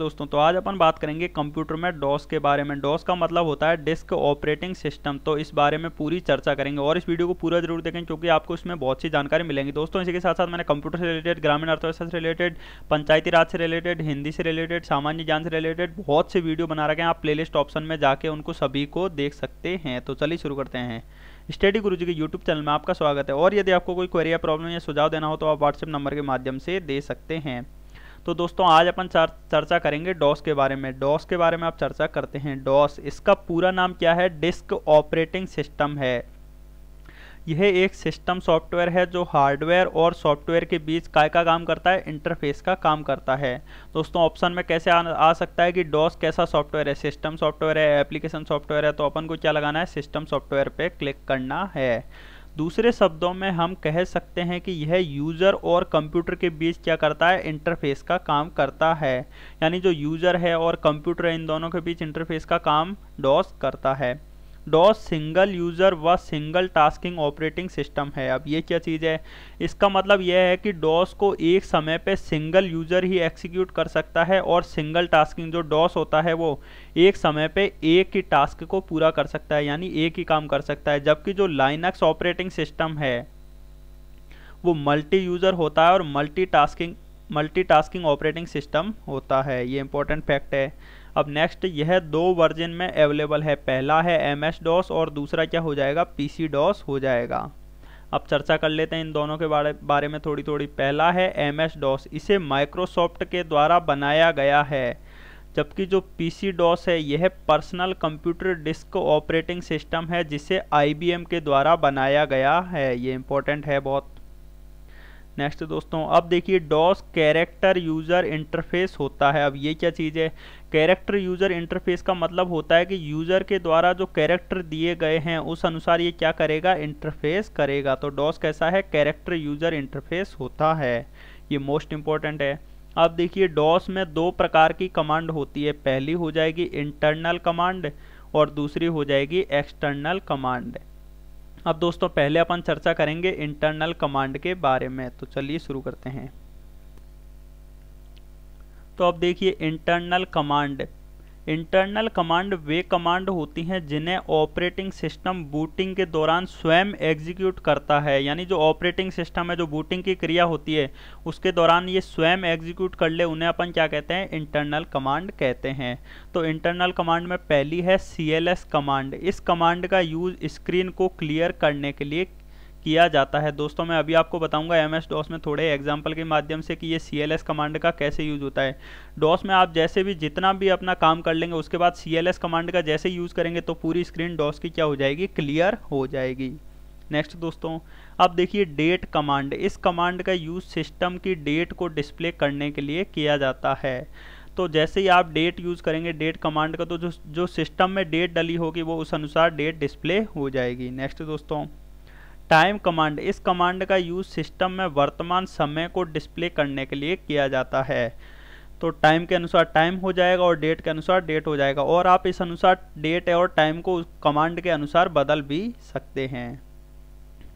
दोस्तों तो आज अपन बात करेंगे कंप्यूटर में डॉस के बारे में डॉस का मतलब होता है डिस्क ऑपरेटिंग सिस्टम तो इस बारे में पूरी चर्चा करेंगे और इस वीडियो को पूरा जरूर देखें क्योंकि आपको इसमें बहुत सी जानकारी मिलेंगी दोस्तों इसी के साथ साथ मैंने कंप्यूटर से रिलेटेड ग्रामीण अर्थव्यवस्था से रिलेटेड पंचायती राज से रिलेटेड हिंदी से रिलेटेड सामान्य ज्ञान से रिलेटेड बहुत से वीडियो बना रखे हैं आप प्ले ऑप्शन में जाके उनको सभी को देख सकते हैं तो चलिए शुरू करते हैं स्टडी गुरु जी के यूट्यूब चैनल में आपका स्वागत है और यदि आपको कोई क्वेरी या प्रॉब्लम या सुझाव देना हो तो आप व्हाट्सएप नंबर के माध्यम से दे सकते हैं तो दोस्तों आज अपन चर्चा करेंगे डॉस के बारे में डॉस के बारे में आप चर्चा करते हैं डॉस इसका पूरा नाम क्या है डिस्क ऑपरेटिंग सिस्टम है यह एक सिस्टम सॉफ्टवेयर है जो हार्डवेयर और सॉफ्टवेयर के बीच काय का काम करता है इंटरफेस का काम करता है दोस्तों ऑप्शन में कैसे आ, आ सकता है कि डॉस कैसा सॉफ्टवेयर है सिस्टम सॉफ्टवेयर है एप्लीकेशन सॉफ्टवेयर है तो अपन को क्या लगाना है सिस्टम सॉफ्टवेयर पे क्लिक करना है दूसरे शब्दों में हम कह सकते हैं कि यह यूज़र और कंप्यूटर के बीच क्या करता है इंटरफेस का काम करता है यानी जो यूज़र है और कंप्यूटर है इन दोनों के बीच इंटरफेस का काम डॉस करता है डॉस सिंगल यूज़र व सिंगल टास्किंग ऑपरेटिंग सिस्टम है अब ये क्या चीज़ है इसका मतलब यह है कि डॉस को एक समय पे सिंगल यूज़र ही एक्सिक्यूट कर सकता है और सिंगल टास्किंग जो डॉस होता है वो एक समय पे एक ही टास्क को पूरा कर सकता है यानी एक ही काम कर सकता है जबकि जो लाइनक्स ऑपरेटिंग सिस्टम है वो मल्टी यूज़र होता है और multi tasking multi tasking operating system होता है ये इंपॉर्टेंट फैक्ट है अब नेक्स्ट यह दो वर्जन में अवेलेबल है पहला है एम एस डॉस और दूसरा क्या हो जाएगा पी सी डॉस हो जाएगा अब चर्चा कर लेते हैं इन दोनों के बारे बारे में थोड़ी थोड़ी पहला है एम एस डॉस इसे माइक्रोसॉफ्ट के द्वारा बनाया गया है जबकि जो पी सी डॉस है यह personal computer disk operating system है जिसे आई बी एम के द्वारा बनाया गया है ये इंपॉर्टेंट है बहुत नेक्स्ट दोस्तों अब देखिए डॉस कैरेक्टर यूज़र इंटरफेस होता है अब ये क्या चीज़ है कैरेक्टर यूज़र इंटरफेस का मतलब होता है कि यूज़र के द्वारा जो कैरेक्टर दिए गए हैं उस अनुसार ये क्या करेगा इंटरफेस करेगा तो डॉस कैसा है कैरेक्टर यूज़र इंटरफेस होता है ये मोस्ट इम्पॉर्टेंट है अब देखिए डॉस में दो प्रकार की कमांड होती है पहली हो जाएगी इंटरनल कमांड और दूसरी हो जाएगी एक्सटर्नल कमांड अब दोस्तों पहले अपन चर्चा करेंगे इंटरनल कमांड के बारे में तो चलिए शुरू करते हैं तो अब देखिए इंटरनल कमांड इंटरनल कमांड वे कमांड होती हैं जिन्हें ऑपरेटिंग सिस्टम बूटिंग के दौरान स्वयं एग्जीक्यूट करता है यानी जो ऑपरेटिंग सिस्टम है जो बूटिंग की क्रिया होती है उसके दौरान ये स्वयं एग्जीक्यूट कर ले उन्हें अपन क्या कहते हैं इंटरनल कमांड कहते हैं तो इंटरनल कमांड में पहली है सी कमांड इस कमांड का यूज़ स्क्रीन को क्लियर करने के लिए किया जाता है दोस्तों मैं अभी आपको बताऊंगा एम एस डॉस में थोड़े एग्जाम्पल के माध्यम से कि ये सी एल एस कमांड का कैसे यूज होता है डॉस में आप जैसे भी जितना भी अपना काम कर लेंगे उसके बाद सी एल एस कमांड का जैसे यूज़ करेंगे तो पूरी स्क्रीन डॉस की क्या हो जाएगी क्लियर हो जाएगी नेक्स्ट दोस्तों अब देखिए डेट कमांड इस कमांड का यूज़ सिस्टम की डेट को डिस्प्ले करने के लिए किया जाता है तो जैसे ही आप डेट यूज़ करेंगे डेट कमांड का तो जो जो सिस्टम में डेट डली होगी वो उस अनुसार डेट डिस्प्ले हो जाएगी नेक्स्ट दोस्तों टाइम कमांड इस कमांड का यूज सिस्टम में वर्तमान समय को डिस्प्ले करने के लिए किया जाता है तो टाइम के अनुसार टाइम हो जाएगा और डेट के अनुसार डेट हो जाएगा और आप इस अनुसार डेट और टाइम को कमांड के अनुसार बदल भी सकते हैं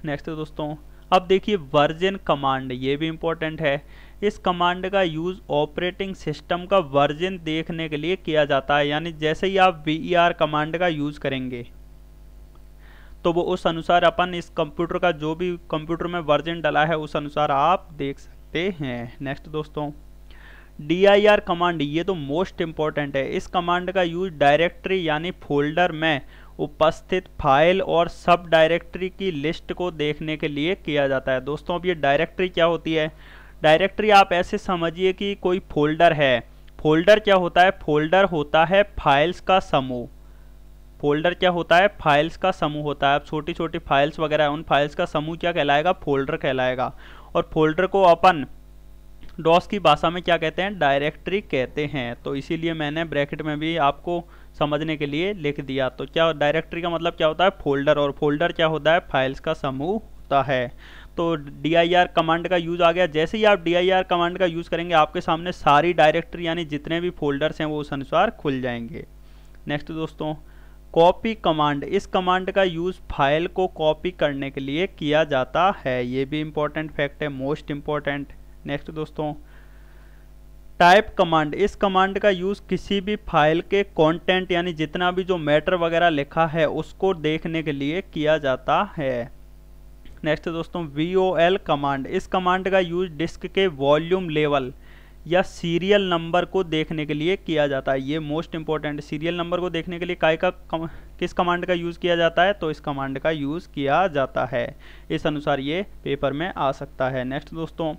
नेक्स्ट दोस्तों अब देखिए वर्जन कमांड ये भी इम्पोर्टेंट है इस कमांड का यूज़ ऑपरेटिंग सिस्टम का वर्जन देखने के लिए किया जाता है यानी जैसे ही आप वी कमांड e का यूज़ करेंगे तो वो उस अनुसार अपन इस कंप्यूटर का जो भी कंप्यूटर में वर्जन डला है उस अनुसार आप देख सकते हैं नेक्स्ट दोस्तों डी आई आर कमांड ये तो मोस्ट इम्पॉर्टेंट है इस कमांड का यूज डायरेक्टरी यानी फोल्डर में उपस्थित फाइल और सब डायरेक्टरी की लिस्ट को देखने के लिए किया जाता है दोस्तों अब ये डायरेक्टरी क्या होती है डायरेक्टरी आप ऐसे समझिए कि कोई फोल्डर है फोल्डर क्या होता है फोल्डर होता है फाइल्स का समूह फोल्डर क्या होता है फाइल्स का समूह होता है अब छोटी छोटी फाइल्स वगैरह उन फाइल्स का समूह क्या कहलाएगा फोल्डर कहलाएगा और फोल्डर को अपन डॉस की भाषा में क्या कहते हैं डायरेक्टरी कहते हैं तो इसीलिए मैंने ब्रैकेट में भी आपको समझने के लिए लिख दिया तो क्या डायरेक्टरी का मतलब क्या होता है फोल्डर और फोल्डर क्या होता है फाइल्स का समूह होता है तो डी कमांड का यूज़ आ गया जैसे ही आप डी कमांड का यूज़ करेंगे आपके सामने सारी डायरेक्टरी यानी जितने भी फोल्डर्स हैं वो उस अनुसार खुल जाएंगे नेक्स्ट दोस्तों कॉपी कमांड इस कमांड का यूज़ फाइल को कॉपी करने के लिए किया जाता है ये भी इम्पोर्टेंट फैक्ट है मोस्ट इंपॉर्टेंट नेक्स्ट दोस्तों टाइप कमांड इस कमांड का यूज़ किसी भी फाइल के कंटेंट यानी जितना भी जो मैटर वगैरह लिखा है उसको देखने के लिए किया जाता है नेक्स्ट दोस्तों वी कमांड इस कमांड का यूज़ डिस्क के वॉल्यूम लेवल या सीरियल नंबर को देखने के लिए किया जाता है ये मोस्ट इंपॉर्टेंट सीरियल नंबर को देखने के लिए काय का कम, किस कमांड का यूज़ किया जाता है तो इस कमांड का यूज़ किया जाता है इस अनुसार ये पेपर में आ सकता है नेक्स्ट दोस्तों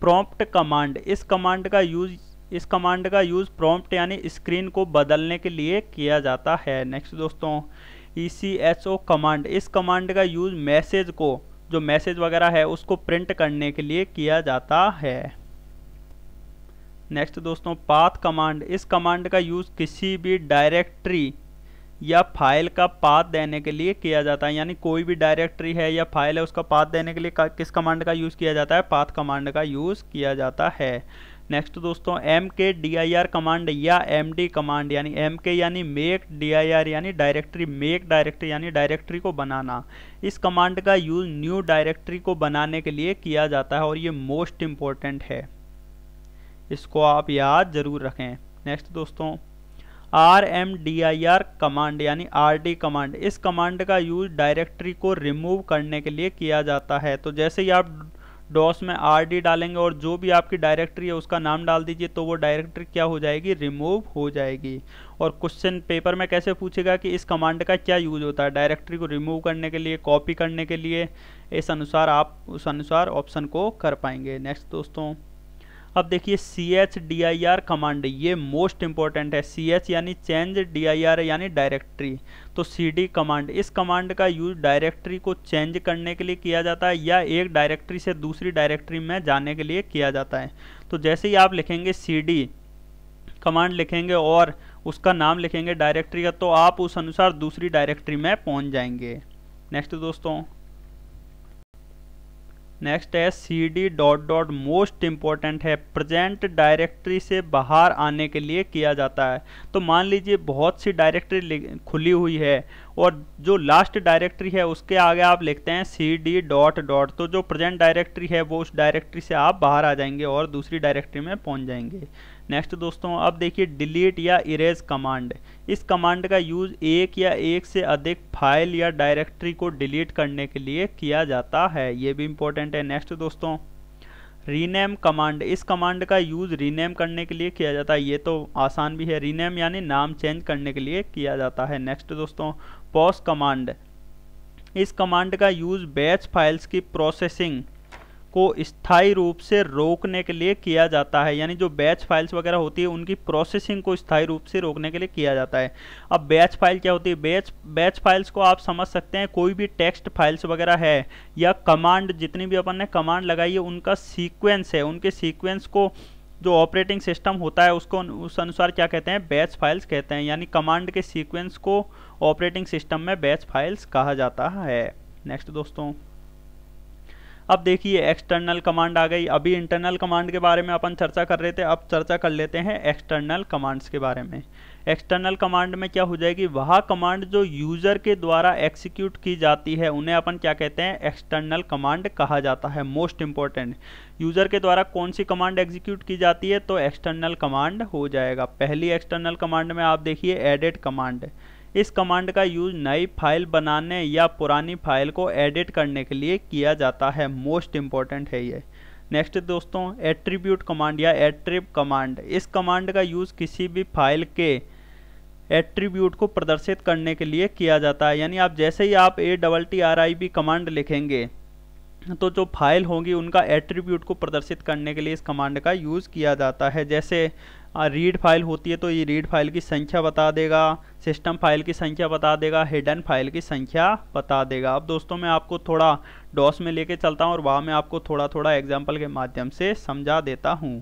प्रॉम्प्ट कमांड इस कमांड का यूज़ इस कमांड का यूज़ प्रॉम्प्ट यानी स्क्रीन को बदलने के लिए किया जाता है नेक्स्ट दोस्तों E C S O command इस कमांड का यूज़ मैसेज को जो मैसेज वगैरह है उसको प्रिंट करने के लिए किया जाता है नेक्स्ट दोस्तों पाथ कमांड इस कमांड का यूज़ किसी भी डायरेक्टरी या फाइल का पाथ देने के लिए किया जाता है यानी कोई भी डायरेक्टरी है या फाइल है उसका पाथ देने के लिए किस कमांड का यूज़ किया जाता है पाथ कमांड का यूज़ किया जाता है नेक्स्ट दोस्तों M K D I R command या एम डी कमांड यानी एम के यानी मेक डी आई आर यानी डायरेक्टरी मेक डायरेक्टरी यानी डायरेक्टरी को बनाना इस कमांड का यूज़ न्यू डायरेक्टरी को बनाने के लिए किया जाता है और ये मोस्ट इम्पॉर्टेंट है इसको आप याद ज़रूर रखें नेक्स्ट दोस्तों R M D I R command यानी आर डी कमांड इस कमांड का यूज़ डायरेक्टरी को रिमूव करने के लिए किया जाता है तो जैसे ही आप डॉस में आर डी डालेंगे और जो भी आपकी डायरेक्टरी है उसका नाम डाल दीजिए तो वो डायरेक्टरी क्या हो जाएगी रिमूव हो जाएगी और क्वेश्चन पेपर में कैसे पूछेगा कि इस कमांड का क्या यूज होता है डायरेक्टरी को रिमूव करने के लिए कॉपी करने के लिए इस अनुसार आप उस अनुसार ऑप्शन को कर पाएंगे नेक्स्ट दोस्तों अब देखिए C H D I R command ये मोस्ट इंपॉर्टेंट है सी एच यानी चेंज डी आई आर यानी डायरेक्ट्री तो सी डी कमांड इस कमांड का यूज डायरेक्ट्री को चेंज करने के लिए किया जाता है या एक डायरेक्ट्री से दूसरी डायरेक्ट्री में जाने के लिए किया जाता है तो जैसे ही आप लिखेंगे सी डी कमांड लिखेंगे और उसका नाम लिखेंगे डायरेक्ट्री का तो आप उस अनुसार दूसरी डायरेक्ट्री में पहुंच जाएंगे नेक्स्ट दोस्तों नेक्स्ट है C D dot dot most important है प्रेजेंट डायरेक्टरी से बाहर आने के लिए किया जाता है तो मान लीजिए बहुत सी डायरेक्टरी खुली हुई है और जो लास्ट डायरेक्टरी है उसके आगे आप लिखते हैं सी डी डॉट डॉट तो जो प्रेजेंट डायरेक्टरी है वो उस डायरेक्टरी से आप बाहर आ जाएंगे और दूसरी डायरेक्टरी में पहुंच जाएंगे नेक्स्ट दोस्तों अब देखिए डिलीट या इरेज कमांड इस कमांड का यूज एक या एक से अधिक फाइल या डायरेक्ट्री को डिलीट करने के लिए किया जाता है ये भी इम्पोर्टेंट है नेक्स्ट दोस्तों रीनेम कमांड इस कमांड का यूज रीनेम करने के लिए किया जाता है ये तो आसान भी है रीनेम यानी नाम चेंज करने के लिए किया जाता है नेक्स्ट दोस्तों पॉस कमांड इस कमांड का यूज़ बैच फाइल्स की प्रोसेसिंग को स्थायी रूप से रोकने के लिए किया जाता है यानी जो बैच फाइल्स वगैरह होती है उनकी प्रोसेसिंग को स्थायी रूप से रोकने के लिए किया जाता है अब बैच फाइल क्या होती है बैच बैच फाइल्स को आप समझ सकते हैं कोई भी टेक्स्ट फाइल्स वगैरह है या कमांड जितनी भी अपन ने कमांड लगाई है उनका सीक्वेंस है उनके सीक्वेंस को जो ऑपरेटिंग सिस्टम होता है उसको उस अनुसार क्या कहते हैं बैच फाइल्स कहते हैं यानी कमांड के सीक्वेंस को ऑपरेटिंग सिस्टम में बैच फाइल्स कहा जाता है नेक्स्ट दोस्तों अब देखिए एक्सटर्नल कमांड आ गई अभी इंटरनल कमांड के बारे में अपन चर्चा कर रहे थे अब चर्चा कर लेते हैं एक्सटर्नल कमांड्स के बारे में एक्सटर्नल कमांड में क्या हो जाएगी वह कमांड जो यूजर के द्वारा एक्सिक्यूट की जाती है उन्हें अपन क्या कहते हैं एक्सटर्नल कमांड कहा जाता है मोस्ट इंपॉर्टेंट यूजर के द्वारा कौन सी कमांड एग्जीक्यूट की जाती है तो एक्सटर्नल कमांड हो जाएगा पहली एक्सटर्नल कमांड में आप देखिए एडिट कमांड इस कमांड का यूज नई फाइल बनाने या पुरानी फाइल को एडिट करने के लिए किया जाता है मोस्ट इंपॉर्टेंट है ये नेक्स्ट दोस्तों एट्रीब्यूट कमांड या एट्रिप कमांड इस कमांड का यूज़ किसी भी फाइल के एट्रीब्यूट को प्रदर्शित करने के लिए किया जाता है यानी आप जैसे ही आप A double T R I B command लिखेंगे तो जो फाइल होगी उनका एट्रीब्यूट को प्रदर्शित करने के लिए इस कमांड का यूज़ किया जाता है जैसे रीड फाइल होती है तो ये रीड फाइल की संख्या बता देगा सिस्टम फाइल की संख्या बता देगा हिडन फाइल की संख्या बता देगा अब दोस्तों मैं आपको थोड़ा डॉस में लेके चलता हूँ और वहाँ मैं आपको थोड़ा थोड़ा एग्जाम्पल के माध्यम से समझा देता हूँ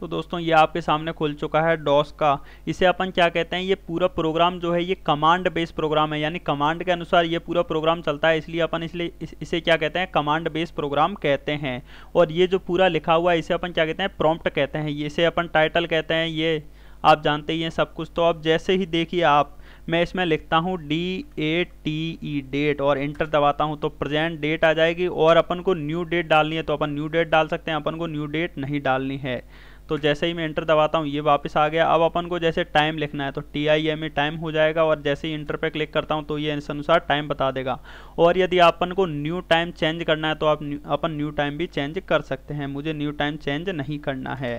तो दोस्तों ये आपके सामने खुल चुका है डॉस का इसे अपन क्या कहते हैं ये पूरा प्रोग्राम जो है ये कमांड बेस्ड प्रोग्राम है यानी कमांड के अनुसार ये पूरा प्रोग्राम चलता है इसलिए अपन इसलिए इसे क्या कहते हैं कमांड बेस्ड प्रोग्राम कहते हैं और ये जो पूरा लिखा हुआ है इसे अपन क्या कहते हैं प्रॉम्प्ट कहते हैं इसे अपन टाइटल कहते हैं ये आप जानते ही हैं सब कुछ तो आप जैसे ही देखिए आप मैं इसमें लिखता हूँ D A T E date और इंटर दबाता हूँ तो प्रेजेंट डेट आ जाएगी और अपन को न्यू डेट डालनी है तो अपन न्यू डेट डाल सकते हैं अपन को न्यू डेट नहीं डालनी है तो जैसे ही मैं इंटर दबाता हूँ ये वापस आ गया अब अपन को जैसे टाइम लिखना है तो T I M E time हो जाएगा और जैसे ही इंटर पे क्लिक करता हूँ तो ये इस अनुसार टाइम बता देगा और यदि अपन को न्यू टाइम चेंज करना है तो आप अपन न्यू टाइम भी चेंज कर सकते हैं मुझे न्यू टाइम चेंज नहीं करना है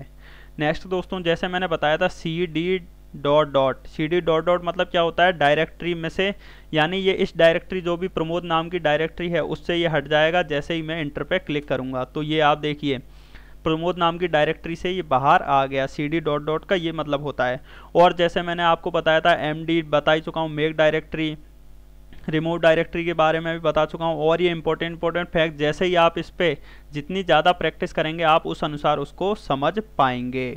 नेक्स्ट दोस्तों जैसे मैंने बताया था C D dot dot C D dot dot मतलब क्या होता है डायरेक्टरी में से यानी ये इस डायरेक्टरी जो भी प्रमोद नाम की डायरेक्टरी है उससे ये हट जाएगा जैसे ही मैं इंटर पे क्लिक करूँगा तो ये आप देखिए प्रमोद नाम की डायरेक्टरी से ये बाहर आ गया सी डी डॉट डॉट का ये मतलब होता है और जैसे मैंने आपको बताया था एम डी बता ही चुका हूँ मेक डायरेक्टरी रिमोट डायरेक्टरी के बारे में भी बता चुका हूँ और ये इंपॉर्टेंट इंपॉर्टेंट फैक्ट जैसे ही आप इस पर जितनी ज़्यादा प्रैक्टिस करेंगे आप उस अनुसार उसको समझ पाएंगे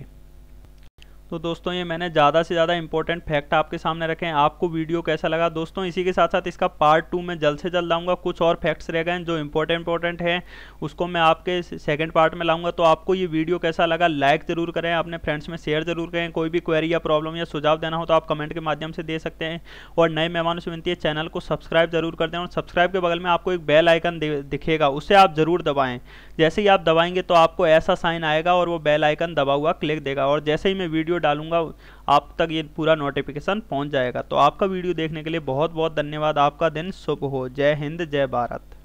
तो दोस्तों ये मैंने ज़्यादा से ज़्यादा इंपॉर्टेंट फैक्ट आपके सामने रखे हैं आपको वीडियो कैसा लगा दोस्तों इसी के साथ साथ इसका पार्ट टू में जल्द से जल्द लाऊंगा कुछ और फैक्ट्स रह गए हैं जो इंपॉर्टेंट इंपॉर्टेंट हैं उसको मैं आपके सेकंड पार्ट में लाऊंगा तो आपको ये वीडियो कैसा लगा लाइक ज़रूर करें अपने फ्रेंड्स में शेयर जरूर करें कोई भी क्वेरी या प्रॉब्लम या सुझाव देना हो तो आप कमेंट के माध्यम से दे सकते हैं और नए मेहमानों से विनती है चैनल को सब्सक्राइब जरूर कर दें और सब्सक्राइब के बगल में आपको एक बेल आइकन दिखेगा उसे आप ज़रूर दबाएँ जैसे ही आप दबाएंगे तो आपको ऐसा साइन आएगा और वो बेल आइकन दबा हुआ क्लिक देगा और जैसे ही मैं वीडियो डालूंगा आप तक ये पूरा नोटिफिकेशन पहुंच जाएगा तो आपका वीडियो देखने के लिए बहुत बहुत धन्यवाद आपका दिन शुभ हो जय हिंद जय भारत